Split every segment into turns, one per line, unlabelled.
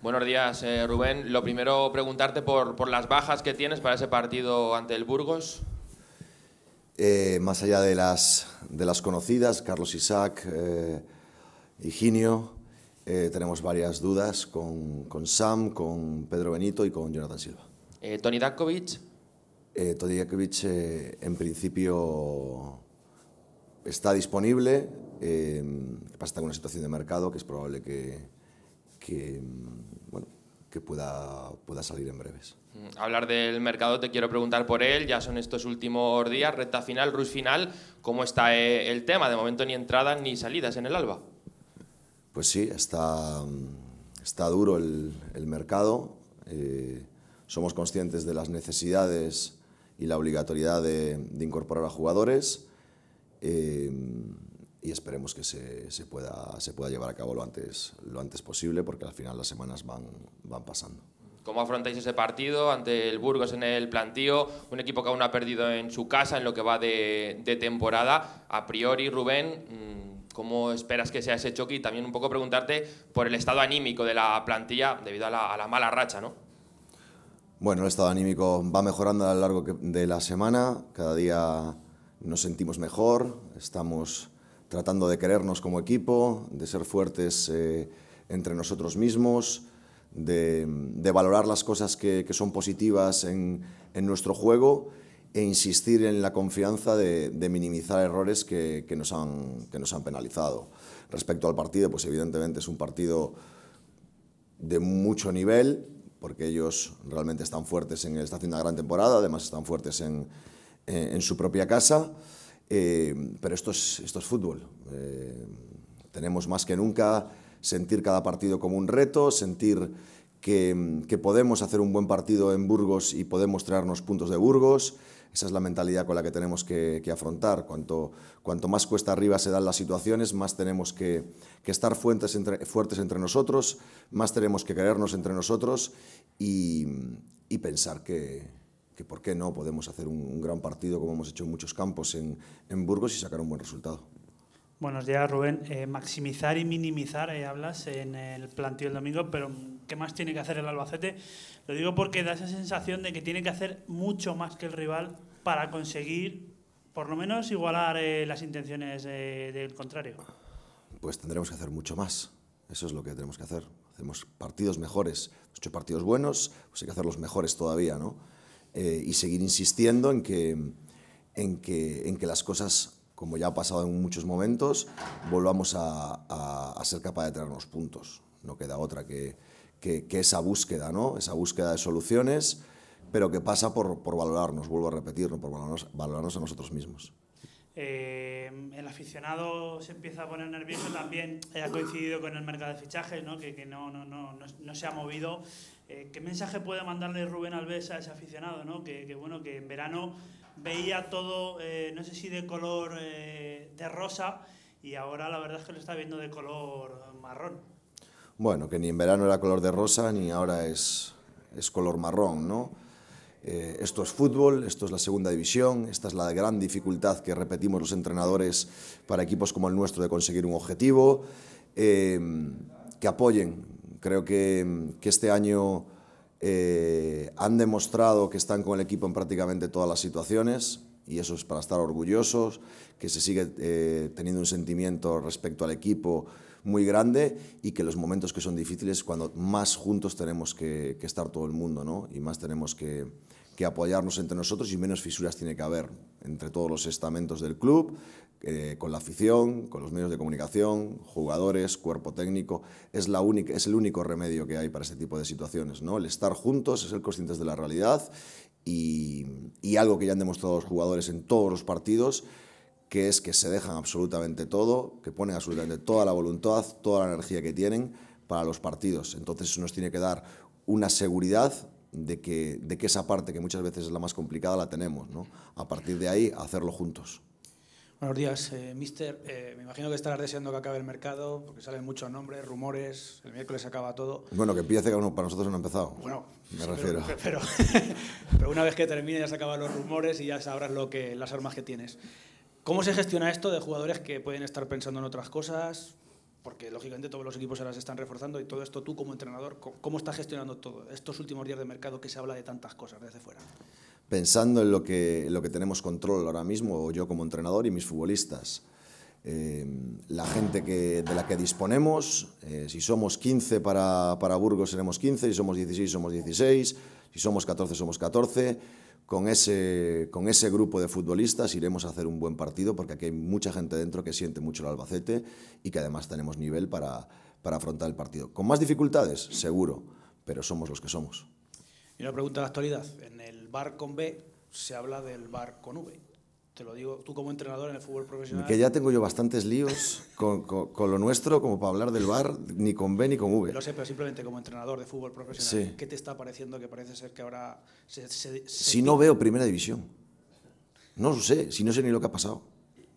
Buenos días, eh, Rubén. Lo primero, preguntarte por, las bajas que tienes para ese partido ante el Burgos. Eh, más allá de las, conocidas, Carlos Isaac, eh, Higinio, eh, tenemos varias dudas con, Sam, con Pedro Benito y con Jonathan Silva. ¿Toni Dakovic? Tony Dakovic, en principio, está disponible. pasa con una situación de mercado que es probable que, que, mm, bueno, que pueda, pueda salir en breves. Mm, hablar del mercado, te quiero preguntar por él. Ya son estos últimos días, recta final, rus final. ¿Cómo está eh, el tema? De momento ni entradas ni salidas en el alba. Pues sí, está, mm, está duro el, el mercado. Eh, somos conscientes de las necesidades y la obligatoriedad de, incorporar a jugadores. Eh, y esperemos que se, pueda, llevar a cabo lo antes, posible, porque al final las semanas van, pasando. ¿Cómo afrontáis ese partido ante el Burgos en el plantío? Un equipo que aún ha perdido en su casa en lo que va de, temporada. A priori, Rubén, mm, ¿cómo esperas que sea ese choque? Y también un poco preguntarte por el estado anímico de la plantilla debido a la, a la mala racha, ¿no? Bueno, el estado anímico va mejorando a lo largo de la semana. Cada día nos sentimos mejor, estamos tratando de querernos como equipo, de ser fuertes eh, entre nosotros mismos, de, valorar las cosas que, son positivas en, nuestro juego e insistir en la confianza de, minimizar errores que, nos han, penalizado. Respecto al partido, pues evidentemente es un partido de mucho nivel, porque ellos realmente están fuertes en esta haciendo gran temporada, además están fuertes en su propia casa. Eh, pero esto es, esto es fútbol. Eh, tenemos más que nunca sentir cada partido como un reto, sentir que, podemos hacer un buen partido en Burgos y podemos traernos puntos de Burgos. Esa es la mentalidad con la que tenemos que, afrontar. Cuanto, cuanto, más cuesta arriba se dan las situaciones, más tenemos que, estar fuertes entre, fuertes entre nosotros, más tenemos que querernos entre nosotros y pensar que, que por qué no podemos hacer un, gran partido como hemos hecho en muchos campos en, Burgos y sacar un buen resultado.
Buenos días, Rubén. Eh, maximizar y minimizar, eh, hablas en el planteo del domingo, pero ¿qué más tiene que hacer el Albacete? Lo digo porque da esa sensación de que tiene que hacer mucho más que el rival para conseguir, por lo menos, igualar eh, las intenciones eh, del contrario.
Pues tendremos que hacer mucho más. Eso es lo que tenemos que hacer. Hacemos partidos mejores. Hemos hecho partidos buenos, pues hay que hacerlos mejores todavía, ¿no? Eh, y seguir insistiendo en que, las cosas, como ya ha pasado en muchos momentos, volvamos a, ser capaces de unos puntos. No queda otra que, esa búsqueda, esa búsqueda de soluciones, pero que pasa por, valorarnos, vuelvo a repetirlo, por valorarnos a nosotros mismos.
Eh, el aficionado se empieza a poner nervioso también, ha coincidido con el mercado de fichajes, ¿no? que, no, se ha movido. Eh, ¿Qué mensaje puede mandarle Rubén Alves a ese aficionado? ¿no? Que, bueno, que en verano veía todo, eh, no sé si de color de rosa, y ahora la verdad es que lo está viendo de color marrón.
Bueno, que ni en verano era color de rosa, ni ahora es, es color marrón, ¿no? Eh, esto es fútbol, esto es la segunda división, esta es la gran dificultad que repetimos los entrenadores para equipos como el nuestro de conseguir un objetivo, eh, que apoyen. Creo que, este año eh, han demostrado que están con el equipo en prácticamente todas las situaciones, y eso es para estar orgullosos, que se sigue teniendo un sentimiento respecto al equipo muy grande y que los momentos que son difíciles, es cuando más juntos tenemos que, estar todo el mundo, Y más tenemos que, apoyarnos entre nosotros y menos fisuras tiene que haber entre todos los estamentos del club, eh, con la afición, con los medios de comunicación, jugadores, cuerpo técnico. Es, la única, es el único remedio que hay para este tipo de situaciones. ¿no? El estar juntos, ser conscientes de la realidad y, y algo que ya han demostrado los jugadores en todos los partidos que es que se dejan absolutamente todo, que ponen absolutamente toda la voluntad, toda la energía que tienen para los partidos. Entonces eso nos tiene que dar una seguridad de que, de que esa parte, que muchas veces es la más complicada, la tenemos. ¿no? A partir de ahí, hacerlo juntos.
Buenos días, eh, mister. Eh, me imagino que estarás deseando que acabe el mercado, porque salen muchos nombres, rumores, el miércoles acaba todo.
Bueno, que empiece, que para nosotros no ha empezado. Bueno, me refiero.
Pero, una vez que termine ya se acaban los rumores y ya sabrás lo que, las armas que tienes. ¿Cómo se gestiona esto de jugadores que pueden estar pensando en otras cosas? Porque lógicamente todos los equipos ahora se están reforzando y todo esto tú como entrenador, ¿cómo estás gestionando todo estos últimos días de mercado que se habla de tantas cosas desde fuera?
Pensando en lo que, lo que tenemos control ahora mismo, yo como entrenador y mis futbolistas. Em, la gente de la que disponemos, eh, si somos 15 para, para Burgos seremos 15, si somos 16 somos 16, si somos 14 somos 14 con ese, grupo de futbolistas iremos a hacer un buen partido porque aquí hay mucha gente dentro que siente mucho el Albacete y que además tenemos nivel para, para afrontar el partido. ¿Con más dificultades? Seguro, pero somos los que somos.
Y una pregunta de actualidad. En el bar con B se habla del bar con V. Te lo digo tú como entrenador en el fútbol profesional. Que ya
tengo yo bastantes líos con, con, lo nuestro como para hablar del bar, ni con B ni con V. Lo
sé, pero simplemente como entrenador de fútbol profesional, ¿qué te está pareciendo que parece ser que ahora se,
Si no veo primera división. No lo sé, si no sé ni lo que ha pasado.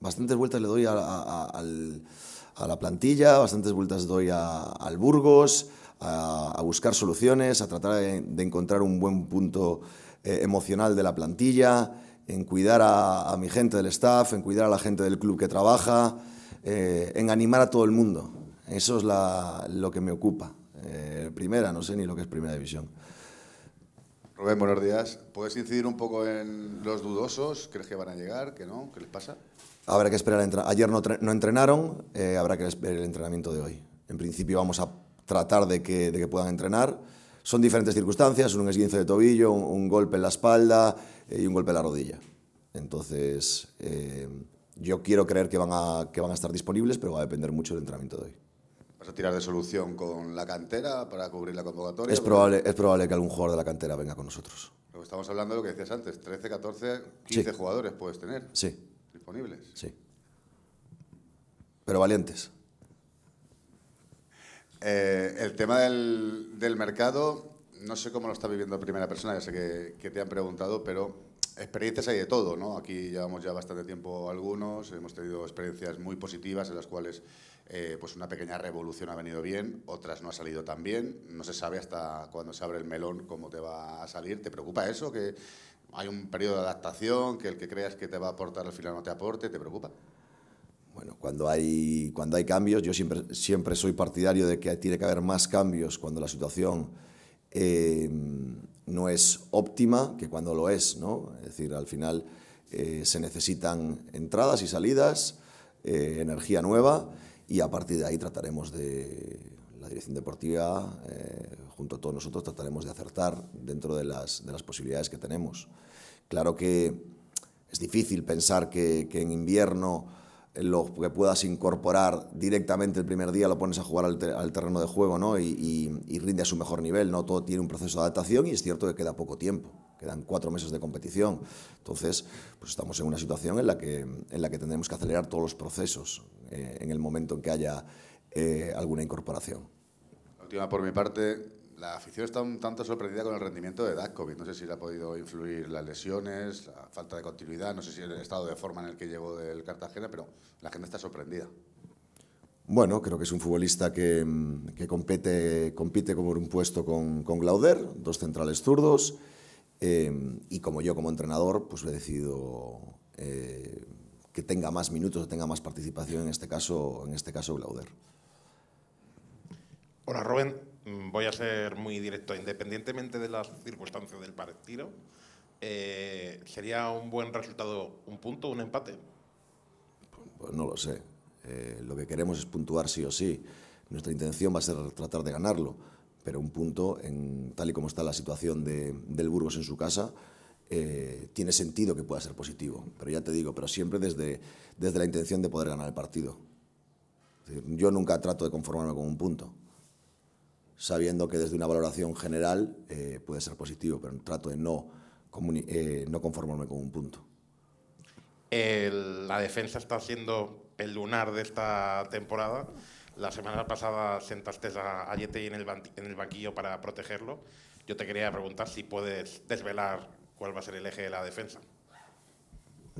Bastantes vueltas le doy a, la plantilla, bastantes vueltas doy al Burgos, a, buscar soluciones, a tratar de, encontrar un buen punto eh, emocional de la plantilla en cuidar a, mi gente del staff, en cuidar a la gente del club que trabaja, eh, en animar a todo el mundo. Eso es lo que me ocupa. Eh, primera, no sé ni lo que es primera división. Rubén, buenos días.
¿Puedes incidir un poco en los dudosos? ¿Crees que van a llegar? ¿Que no? ¿Qué les pasa?
Habrá que esperar. Ayer no, entrenaron, eh, habrá que esperar el entrenamiento de hoy. En principio vamos a tratar de que puedan entrenar son diferentes circunstancias, un esguince de tobillo, un, golpe en la espalda eh, y un golpe en la rodilla. Entonces, eh, yo quiero creer que van, a, que van a estar disponibles, pero va a depender mucho del entrenamiento de hoy.
¿Vas a tirar de solución con la cantera para cubrir la convocatoria? Es, probable,
es probable que algún jugador de la cantera venga con nosotros.
estamos hablando de lo que decías antes, 13, 14, 15 jugadores puedes tener. Sí. Disponibles. Sí. Pero valientes. Eh, el tema del, del, mercado, no sé cómo lo está viviendo en primera persona, ya sé que, te han preguntado, pero experiencias hay de todo, ¿no? Aquí llevamos ya bastante tiempo algunos, hemos tenido experiencias muy positivas en las cuales eh, pues una pequeña revolución ha venido bien, otras no ha salido tan bien, no se sabe hasta cuando se abre el melón cómo te va a salir, ¿te preocupa eso? Que hay un periodo de adaptación, que el que creas que te va a aportar al final no te aporte, ¿te preocupa? Bueno, cuando
hay, cuando hay cambios, yo siempre, siempre soy partidario de que tiene que haber más cambios cuando la situación eh, no es óptima que cuando lo es, ¿no? Es decir, al final eh, se necesitan entradas y salidas, eh, energía nueva, y a partir de ahí trataremos de, la dirección deportiva, junto a todos nosotros, trataremos de acertar dentro de las, de las posibilidades que tenemos. Claro que es difícil pensar que, que en invierno lo que puedas incorporar directamente el primer día lo pones a jugar al, terreno de juego ¿no? Y, rinde a su mejor nivel. ¿no? Todo tiene un proceso de adaptación y es cierto que queda poco tiempo, quedan cuatro meses de competición. Entonces, pues estamos en una situación en la que, en la que tendremos que acelerar todos los procesos eh, en el momento en que haya eh, alguna incorporación.
última por mi parte, la afición está un tanto sorprendida con el rendimiento de Dakovic. No sé si le ha podido influir las lesiones, la falta de continuidad, no sé si el estado de forma en el que llegó del Cartagena, pero la gente está sorprendida.
Bueno, creo que es un futbolista que, compite como un puesto con, Glauder, dos centrales zurdos, eh, y como yo como entrenador, pues le he decidido eh, que tenga más minutos, que tenga más participación, en este caso, en este caso Glauder.
Hola, Rubén. Mm, voy a ser muy directo, independientemente de las circunstancias del partido, eh, ¿sería un buen resultado un punto, un empate?
Pues no lo sé. Eh, lo que queremos es puntuar sí o sí. Nuestra intención va a ser tratar de ganarlo, pero un punto, en, tal y como está la situación de, del Burgos en su casa, eh, tiene sentido que pueda ser positivo. Pero ya te digo, pero siempre desde, desde la intención de poder ganar el partido. Yo nunca trato de conformarme con un punto sabiendo que desde una valoración general eh, puede ser positivo, pero trato de no, eh, no conformarme con un punto.
la defensa está siendo el lunar de esta temporada. La semana pasada sentaste a, Ayete en el, en el banquillo para protegerlo. Yo te quería preguntar si puedes desvelar cuál va a ser el eje de la defensa.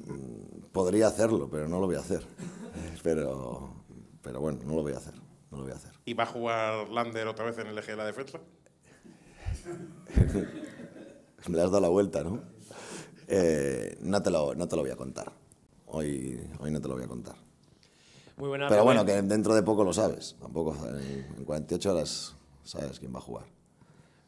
Mm, podría hacerlo, pero no lo voy a hacer. Pero, pero bueno, no lo voy a hacer. No lo voy a hacer.
¿Y va a jugar Lander otra vez en el eje de la defensa?
Me has dado la vuelta, ¿no? Eh, no, te lo, no te lo voy a contar. Hoy, hoy no te lo voy a contar.
Muy buena Pero bueno, que
dentro de poco lo sabes. Tampoco en 48 horas sabes quién va a jugar.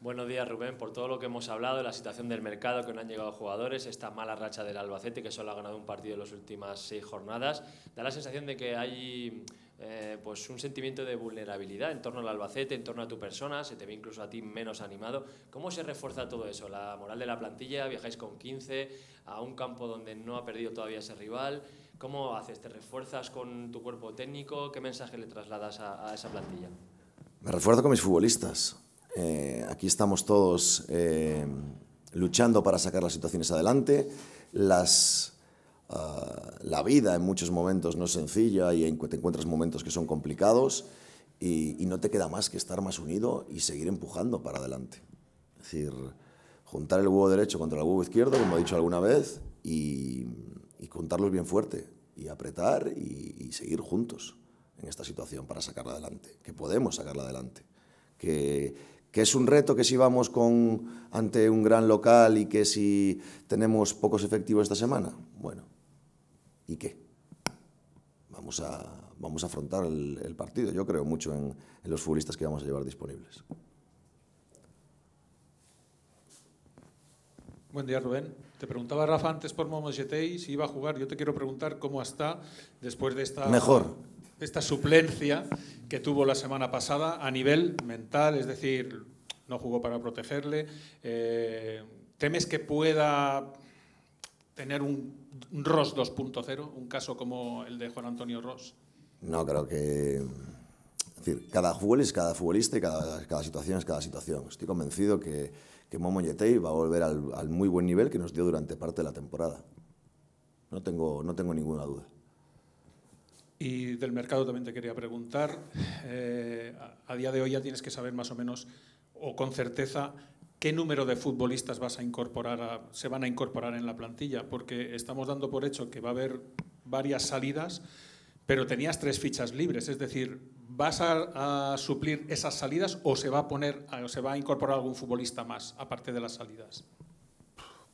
Buenos días, Rubén. Por todo lo que hemos hablado, la situación del mercado, que no han llegado jugadores, esta mala racha del Albacete, que solo ha ganado un partido en las últimas seis jornadas, da la sensación de que hay eh, pues un sentimiento de vulnerabilidad en torno al Albacete, en torno a tu persona, se te ve incluso a ti menos animado. ¿Cómo se refuerza todo eso? La moral de la plantilla, viajáis con 15 a un campo donde no ha perdido todavía ese rival. ¿Cómo haces? ¿Te refuerzas con tu cuerpo técnico? ¿Qué mensaje le trasladas a, esa plantilla? Me refuerzo con mis futbolistas. Eh, aquí estamos todos eh, luchando para sacar las situaciones adelante. Las la vida en muchos momentos no es sencilla y te encuentras momentos que son complicados y, no te queda más que estar más unido y seguir empujando para adelante. Es decir, juntar el huevo derecho contra el huevo izquierdo, como he dicho alguna vez, y, juntarlos bien fuerte y apretar y, seguir juntos en esta situación para sacarla adelante, que podemos sacarla adelante, que, es un reto que si vamos con, ante un gran local y que si tenemos pocos efectivos esta semana, bueno, ¿Y qué? Vamos a, vamos afrontar el, partido. Yo creo mucho en, los futbolistas que vamos a llevar disponibles.
Buen día, Rubén. Te preguntaba Rafa antes por Momo y si iba a jugar. Yo te quiero preguntar cómo está después de esta, Mejor. esta suplencia que tuvo la semana pasada a nivel mental, es decir, no jugó para protegerle. Eh, ¿Temes que pueda tener un, Ross 2.0, un caso como el de Juan Antonio Ross?
No, creo que... decir, cada jugador es cada futbolista y cada, situación es cada situación. Estoy convencido que, que Momo va a volver al, muy buen nivel que nos dio durante parte de la temporada. No tengo, no tengo ninguna duda.
Y del mercado también te quería preguntar. Eh, a día de hoy ya tienes que saber más o menos o con certeza ¿Qué número de futbolistas vas a incorporar se van a incorporar en la plantilla? Porque estamos dando por hecho que va a haber varias salidas, pero tenías tres fichas libres. Es decir, ¿vas a, suplir esas salidas o se va a poner, se va a incorporar algún futbolista más aparte de las salidas?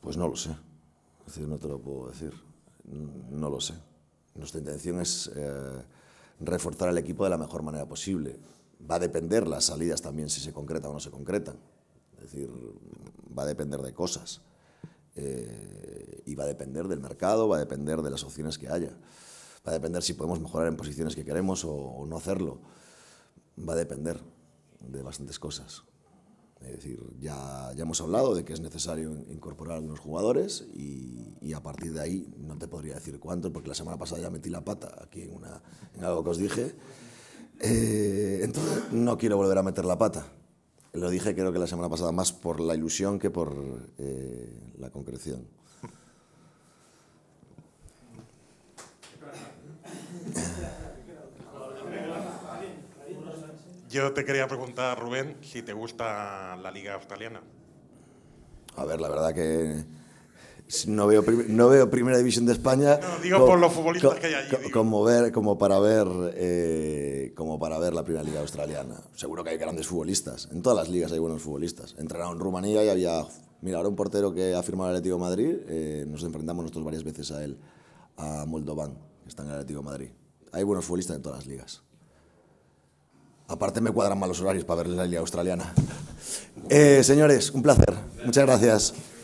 Pues no lo sé. decir, no te lo puedo decir. Mm, no lo sé. Nuestra intención es eh, reforzar el equipo de la mejor manera posible. Va a depender las salidas también si se concreta o no se concretan. Es decir, va a depender de cosas. Eh, y va a depender del mercado, va a depender de las opciones que haya. Va a depender si podemos mejorar en posiciones que queremos o, no hacerlo. Va a depender de bastantes cosas. Es decir, ya, ya hemos hablado de que es necesario incorporar algunos jugadores y, a partir de ahí no te podría decir cuánto, porque la semana pasada ya metí la pata aquí en, algo que os dije. Eh, entonces no quiero volver a meter la pata. Lo dije creo que la semana pasada, más por la ilusión que por eh, la concreción.
Yo te quería preguntar, Rubén, si te gusta la liga australiana.
A ver, la verdad que no veo, no Primera División de España. No, digo por los futbolistas que hay allí. Como, ver, como, para ver, eh, como para ver la Primera Liga Australiana. Seguro que hay grandes futbolistas. En todas las ligas hay buenos futbolistas. Entraron en Rumanía y había. Mira, ahora un portero que ha firmado el Atlético Madrid. Eh, nos enfrentamos nosotros varias veces a él, a Moldovan, que está en el Atlético Madrid. Hay buenos futbolistas en todas las ligas. Aparte me cuadran mal los horarios para ver la liga australiana.
Eh, señores, un placer. Muchas gracias.